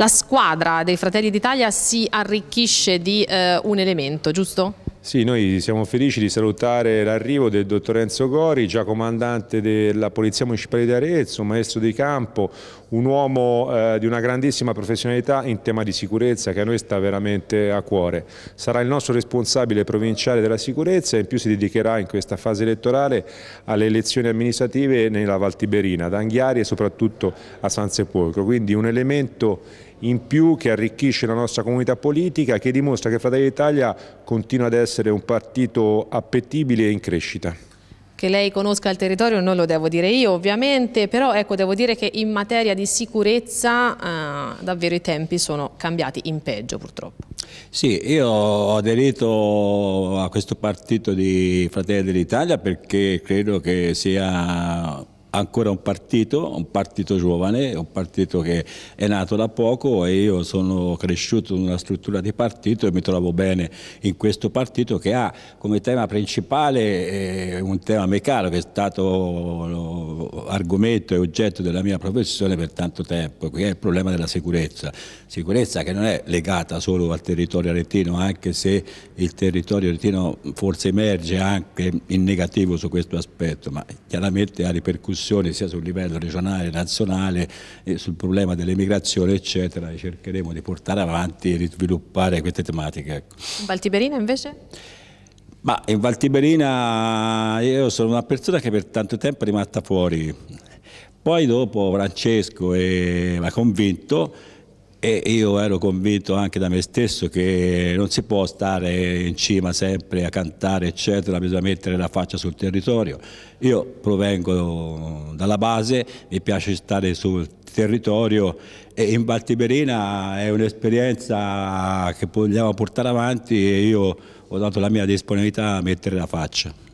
la squadra dei Fratelli d'Italia si arricchisce di eh, un elemento, giusto? Sì, noi siamo felici di salutare l'arrivo del dottor Enzo Gori, già comandante della Polizia Municipale di Arezzo, maestro di campo, un uomo eh, di una grandissima professionalità in tema di sicurezza che a noi sta veramente a cuore. Sarà il nostro responsabile provinciale della sicurezza e in più si dedicherà in questa fase elettorale alle elezioni amministrative nella Val Tiberina, ad Anghiari e soprattutto a San Sepolcro, quindi un elemento in più che arricchisce la nostra comunità politica, che dimostra che Fratelli d'Italia continua ad essere un partito appetibile e in crescita. Che lei conosca il territorio non lo devo dire io ovviamente, però ecco devo dire che in materia di sicurezza eh, davvero i tempi sono cambiati in peggio purtroppo. Sì, io ho aderito a questo partito di Fratelli d'Italia perché credo che sia ancora un partito, un partito giovane, un partito che è nato da poco e io sono cresciuto in una struttura di partito e mi trovo bene in questo partito che ha come tema principale eh, un tema a me caro che è stato argomento e oggetto della mia professione per tanto tempo, che è il problema della sicurezza. Sicurezza che non è legata solo al territorio aretino, anche se il territorio aretino forse emerge anche in negativo su questo aspetto, ma chiaramente ha ripercussioni sia sul livello regionale, nazionale, e eh, sul problema dell'emigrazione, eccetera. E cercheremo di portare avanti e di sviluppare queste tematiche. Ecco. Valtiberina invece? Ma in Valtiberina io sono una persona che per tanto tempo è rimasta fuori. Poi dopo Francesco mi ha convinto e io ero convinto anche da me stesso che non si può stare in cima sempre a cantare eccetera, bisogna mettere la faccia sul territorio. Io provengo dalla base, mi piace stare sul territorio e in Valtiberina è un'esperienza che vogliamo portare avanti e io ho dato la mia disponibilità a mettere la faccia.